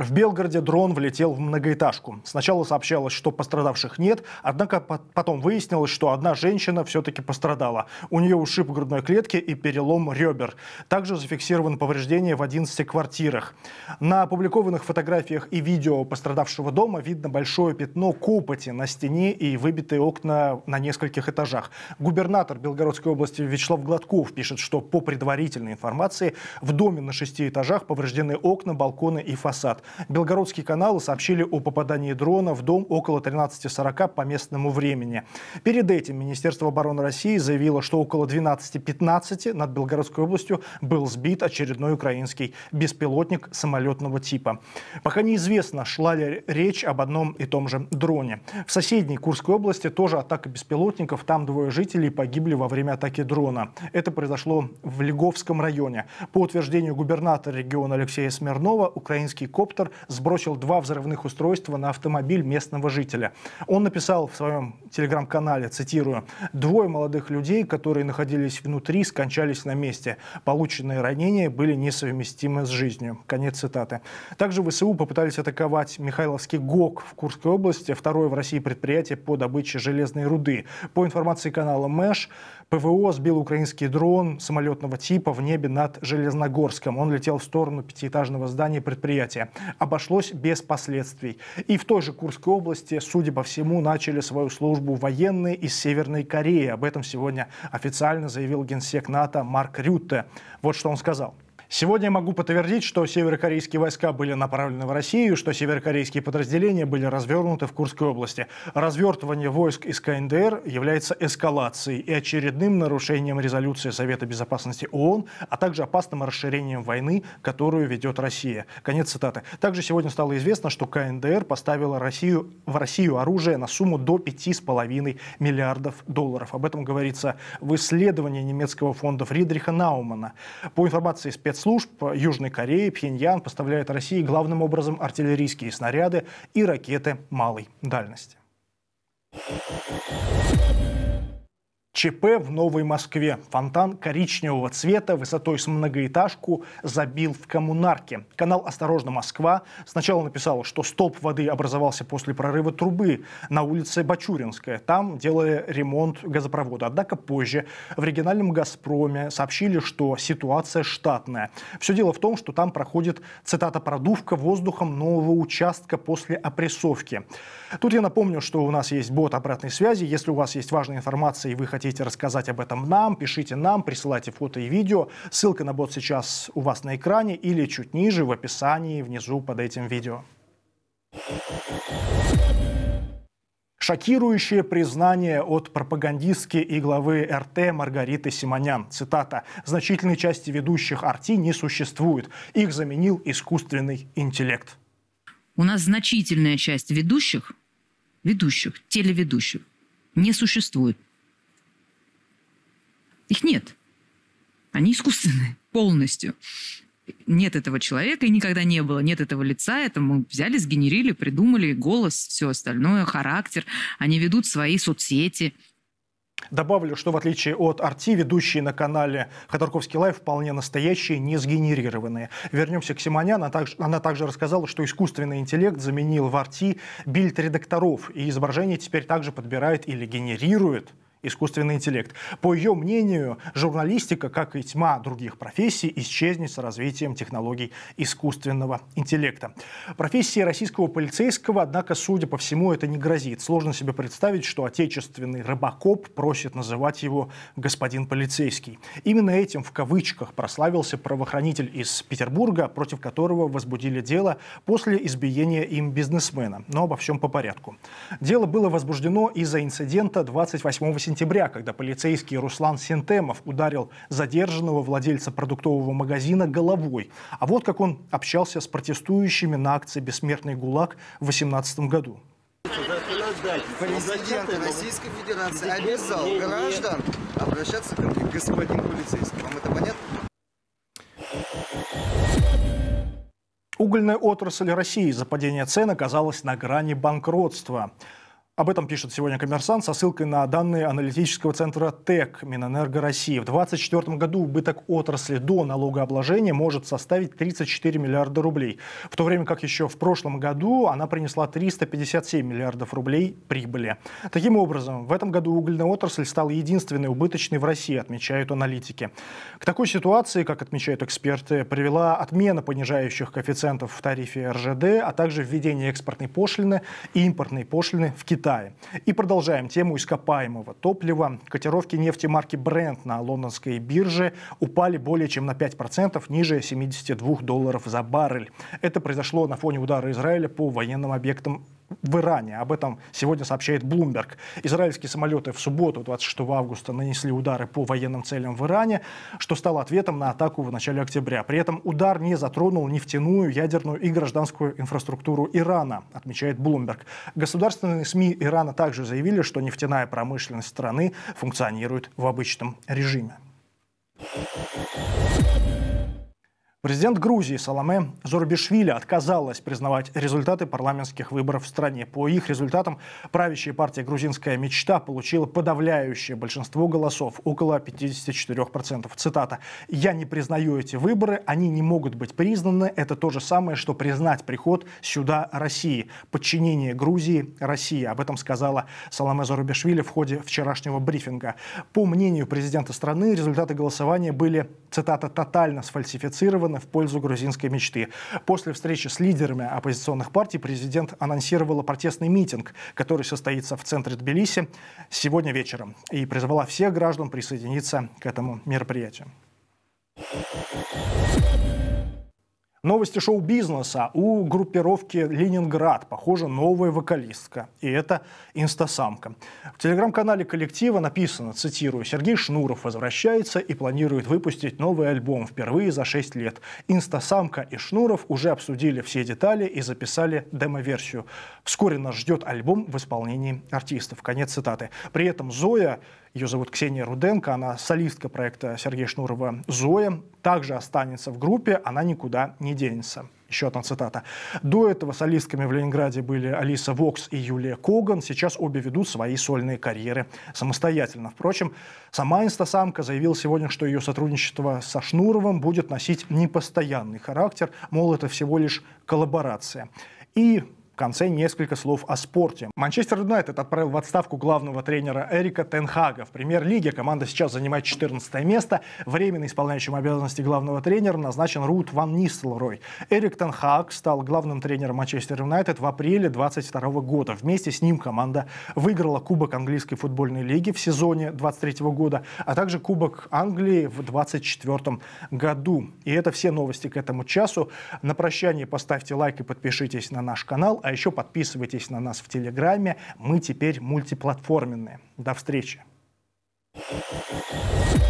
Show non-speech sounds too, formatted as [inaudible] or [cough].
В Белгороде дрон влетел в многоэтажку. Сначала сообщалось, что пострадавших нет, однако потом выяснилось, что одна женщина все-таки пострадала. У нее ушиб грудной клетки и перелом ребер. Также зафиксированы повреждения в 11 квартирах. На опубликованных фотографиях и видео пострадавшего дома видно большое пятно копоти на стене и выбитые окна на нескольких этажах. Губернатор Белгородской области Вячеслав Гладков пишет, что по предварительной информации в доме на шести этажах повреждены окна, балконы и фасад. Белгородские каналы сообщили о попадании дрона в дом около 13.40 по местному времени. Перед этим Министерство обороны России заявило, что около 12.15 над Белгородской областью был сбит очередной украинский беспилотник самолетного типа. Пока неизвестно, шла ли речь об одном и том же дроне. В соседней Курской области тоже атака беспилотников. Там двое жителей погибли во время атаки дрона. Это произошло в Леговском районе. По утверждению губернатора региона Алексея Смирнова, украинский коптер автор сбросил два взрывных устройства на автомобиль местного жителя. Он написал в своем телеграм-канале, цитирую, «Двое молодых людей, которые находились внутри, скончались на месте. Полученные ранения были несовместимы с жизнью». Конец цитаты. Также ВСУ попытались атаковать Михайловский ГОК в Курской области, второе в России предприятие по добыче железной руды. По информации канала МЭШ, ПВО сбил украинский дрон самолетного типа в небе над Железногорском. Он летел в сторону пятиэтажного здания предприятия обошлось без последствий. И в той же Курской области, судя по всему, начали свою службу военные из Северной Кореи. Об этом сегодня официально заявил генсек НАТО Марк Рютте. Вот что он сказал. Сегодня я могу подтвердить, что северокорейские войска были направлены в Россию, что северокорейские подразделения были развернуты в Курской области. Развертывание войск из КНДР является эскалацией и очередным нарушением резолюции Совета Безопасности ООН, а также опасным расширением войны, которую ведет Россия. Конец цитаты. Также сегодня стало известно, что КНДР поставила Россию, в Россию оружие на сумму до 5,5 миллиардов долларов. Об этом говорится в исследовании немецкого фонда Фридриха Наумана. По информации спец спецслужб Южной Кореи Пхеньян поставляет России главным образом артиллерийские снаряды и ракеты малой дальности. ЧП в Новой Москве. Фонтан коричневого цвета высотой с многоэтажку забил в коммунарке. Канал «Осторожно, Москва» сначала написал, что стоп воды образовался после прорыва трубы на улице Бачуринская. Там делали ремонт газопровода. Однако позже в региональном «Газпроме» сообщили, что ситуация штатная. Все дело в том, что там проходит, цитата, «продувка воздухом нового участка после опрессовки». Тут я напомню, что у нас есть бот обратной связи. Если у вас есть важная информация и вы хотите хотите рассказать об этом нам, пишите нам, присылайте фото и видео. Ссылка на бот сейчас у вас на экране или чуть ниже в описании внизу под этим видео. Шокирующее признание от пропагандистки и главы РТ Маргариты Симонян. Цитата. «Значительной части ведущих Арти не существует. Их заменил искусственный интеллект». У нас значительная часть ведущих, ведущих, телеведущих, не существует. Их нет. Они искусственные [laughs] полностью. Нет этого человека и никогда не было. Нет этого лица. Это мы взяли, сгенерили, придумали голос, все остальное, характер. Они ведут свои соцсети. Добавлю, что в отличие от Арти, ведущие на канале Ходорковский Лайв вполне настоящие, не сгенерированные. Вернемся к Симонян. Она также, она также рассказала, что искусственный интеллект заменил в Арти бильд редакторов, и изображение теперь также подбирает или генерирует искусственный интеллект. По ее мнению, журналистика, как и тьма других профессий, исчезнет с развитием технологий искусственного интеллекта. Профессии российского полицейского, однако, судя по всему, это не грозит. Сложно себе представить, что отечественный рыбакоп просит называть его господин полицейский. Именно этим в кавычках прославился правоохранитель из Петербурга, против которого возбудили дело после избиения им бизнесмена. Но обо всем по порядку. Дело было возбуждено из-за инцидента 28 сентября сентября, когда полицейский Руслан Сентемов ударил задержанного владельца продуктового магазина головой. А вот как он общался с протестующими на акции «Бессмертный ГУЛАГ» в 2018 году. Президент Российской Федерации обязал граждан обращаться к господину полицейскому. Вам это понятно? Угольная отрасль России за падение цен оказалась на грани банкротства. Об этом пишет сегодня «Коммерсант» со ссылкой на данные аналитического центра ТЭК Минэнерго России. В 2024 году убыток отрасли до налогообложения может составить 34 миллиарда рублей, в то время как еще в прошлом году она принесла 357 миллиардов рублей прибыли. Таким образом, в этом году угольная отрасль стала единственной убыточной в России, отмечают аналитики. К такой ситуации, как отмечают эксперты, привела отмена понижающих коэффициентов в тарифе РЖД, а также введение экспортной пошлины и импортной пошлины в Китае. Китае. И продолжаем тему ископаемого топлива. Котировки нефти марки Brent на лондонской бирже упали более чем на 5% ниже 72 долларов за баррель. Это произошло на фоне удара Израиля по военным объектам в Иране. Об этом сегодня сообщает Bloomberg. Израильские самолеты в субботу, 26 августа, нанесли удары по военным целям в Иране, что стало ответом на атаку в начале октября. При этом удар не затронул нефтяную, ядерную и гражданскую инфраструктуру Ирана, отмечает Bloomberg. Государственные СМИ Ирана также заявили, что нефтяная промышленность страны функционирует в обычном режиме. Президент Грузии Саламе Зорбишвили отказалась признавать результаты парламентских выборов в стране. По их результатам правящая партия «Грузинская мечта» получила подавляющее большинство голосов, около 54%. Цитата. «Я не признаю эти выборы, они не могут быть признаны. Это то же самое, что признать приход сюда России, подчинение Грузии России». Об этом сказала Саламе Зорбишвили в ходе вчерашнего брифинга. По мнению президента страны, результаты голосования были, цитата, «тотально сфальсифицированы сделаны в пользу грузинской мечты. После встречи с лидерами оппозиционных партий президент анонсировала протестный митинг, который состоится в центре Тбилиси сегодня вечером, и призвала всех граждан присоединиться к этому мероприятию. Новости шоу-бизнеса. У группировки «Ленинград» похоже новая вокалистка. И это инстасамка. В телеграм-канале коллектива написано, цитирую, «Сергей Шнуров возвращается и планирует выпустить новый альбом впервые за 6 лет. Инстасамка и Шнуров уже обсудили все детали и записали демо-версию. Вскоре нас ждет альбом в исполнении артистов». Конец цитаты. При этом Зоя ее зовут Ксения Руденко, она солистка проекта Сергея Шнурова «Зоя». Также останется в группе, она никуда не денется. Еще одна цитата. До этого солистками в Ленинграде были Алиса Вокс и Юлия Коган. Сейчас обе ведут свои сольные карьеры самостоятельно. Впрочем, сама инстасамка заявила сегодня, что ее сотрудничество со Шнуровым будет носить непостоянный характер. Мол, это всего лишь коллаборация. И конце несколько слов о спорте. Манчестер Юнайтед отправил в отставку главного тренера Эрика Тенхага. В премьер-лиге команда сейчас занимает 14 место. Временно исполняющим обязанности главного тренера назначен Рут Ван Нистелрой. Эрик Тенхаг стал главным тренером Манчестер Юнайтед в апреле 2022 года. Вместе с ним команда выиграла Кубок английской футбольной лиги в сезоне 2023 года, а также Кубок Англии в 2024 году. И это все новости к этому часу. На прощание поставьте лайк и подпишитесь на наш канал. А еще подписывайтесь на нас в Телеграме. Мы теперь мультиплатформенные. До встречи. Thank you.